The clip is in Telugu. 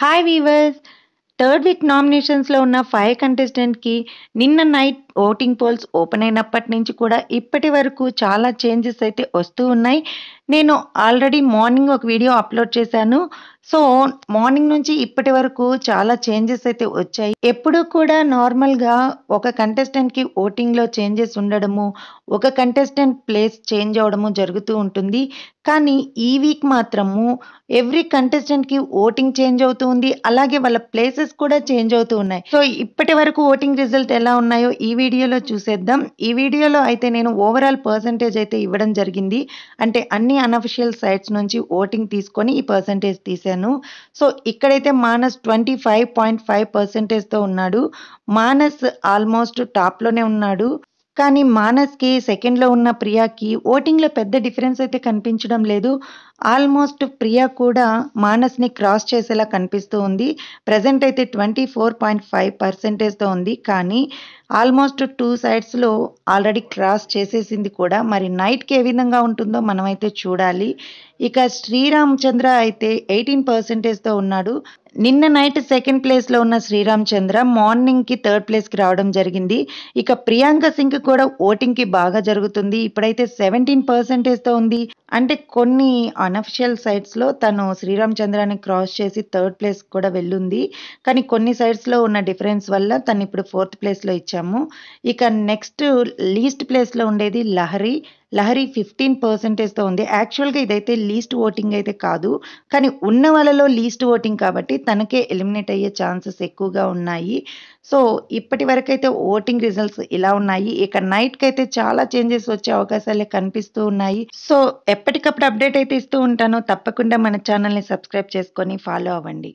హాయ్ వీవర్స్ థర్డ్ వీక్ నామినేషన్స్లో ఉన్న ఫైవ్ కంటెస్టెంట్కి నిన్న నైట్ ఓటింగ్ పోల్స్ ఓపెన్ అయినప్పటి నుంచి కూడా ఇప్పటి వరకు చాలా చేంజెస్ అయితే వస్తూ ఉన్నాయి నేను ఆల్రెడీ మార్నింగ్ ఒక వీడియో అప్లోడ్ చేశాను సో మార్నింగ్ నుంచి ఇప్పటి వరకు చాలా చేంజెస్ అయితే వచ్చాయి ఎప్పుడు కూడా నార్మల్గా ఒక కంటెస్టెంట్కి ఓటింగ్లో చేంజెస్ ఉండడము ఒక కంటెస్టెంట్ ప్లేస్ చేంజ్ అవడము జరుగుతూ ఉంటుంది కానీ ఈ వీక్ మాత్రము ఎవ్రీ కంటెస్టెంట్కి ఓటింగ్ చేంజ్ అవుతూ ఉంది అలాగే వాళ్ళ ప్లేసెస్ కూడా చేంజ్ అవుతూ ఉన్నాయి సో ఇప్పటి వరకు ఓటింగ్ రిజల్ట్ ఎలా ఉన్నాయో ఈ వీడియోలో చూసేద్దాం ఈ వీడియోలో అయితే నేను ఓవరాల్ పర్సంటేజ్ అయితే ఇవ్వడం జరిగింది అంటే అన్ని అనఫిషియల్ సైట్స్ నుంచి ఓటింగ్ తీసుకొని ఈ పర్సంటేజ్ తీశాను సో ఇక్కడైతే Manas twenty five point five పర్సంటేజ్తో ఉన్నాడు మానస్ ఆల్మోస్ట్ టాప్లోనే ఉన్నాడు కానీ మానస్కి సెకండ్లో ఉన్న ప్రియాకి ఓటింగ్లో పెద్ద డిఫరెన్స్ అయితే కనిపించడం లేదు ఆల్మోస్ట్ ప్రియా కూడా మానస్ని క్రాస్ చేసేలా కనిపిస్తూ ఉంది ప్రజెంట్ అయితే ట్వంటీ ఫోర్ పాయింట్ ఫైవ్ పర్సెంటేజ్తో ఉంది కానీ ఆల్మోస్ట్ టూ సైడ్స్లో ఆల్రెడీ క్రాస్ చేసేసింది కూడా మరి నైట్కి ఏ విధంగా ఉంటుందో మనమైతే చూడాలి ఇక శ్రీరామచంద్ర అయితే ఎయిటీన్ పర్సెంటేజ్తో ఉన్నాడు నిన్న నైట్ సెకండ్ ప్లేస్లో ఉన్న శ్రీరామచంద్ర మార్నింగ్కి థర్డ్ ప్లేస్కి రావడం జరిగింది ఇక ప్రియాంక సింగ్ కూడా ఓటింగ్కి బాగా జరుగుతుంది ఇప్పుడైతే సెవెంటీన్ పర్సెంటేజ్తో ఉంది అంటే కొన్ని అనఫిషియల్ సైట్స్లో తను శ్రీరామచంద్రాన్ని క్రాస్ చేసి థర్డ్ ప్లేస్ కూడా వెళ్ళింది కానీ కొన్ని సైట్స్లో ఉన్న డిఫరెన్స్ వల్ల తను ఇప్పుడు ఫోర్త్ ప్లేస్లో ఇచ్చాము ఇక నెక్స్ట్ లీస్ట్ ప్లేస్లో ఉండేది లహరి లహరి ఫిఫ్టీన్ పర్సెంటేజ్తో ఉంది యాక్చువల్గా ఇదైతే లీస్ట్ ఓటింగ్ అయితే కాదు కానీ ఉన్న వాళ్ళలో లీస్ట్ ఓటింగ్ కాబట్టి తనకే ఎలిమినేట్ అయ్యే ఛాన్సెస్ ఎక్కువగా ఉన్నాయి సో ఇప్పటి వరకైతే ఓటింగ్ రిజల్ట్స్ ఇలా ఉన్నాయి ఇక నైట్కి అయితే చాలా చేంజెస్ వచ్చే అవకాశాలే కనిపిస్తూ ఉన్నాయి సో ఎప్పటికప్పుడు అప్డేట్ అయితే ఇస్తూ ఉంటాను తప్పకుండా మన ఛానల్ని సబ్స్క్రైబ్ చేసుకొని ఫాలో అవ్వండి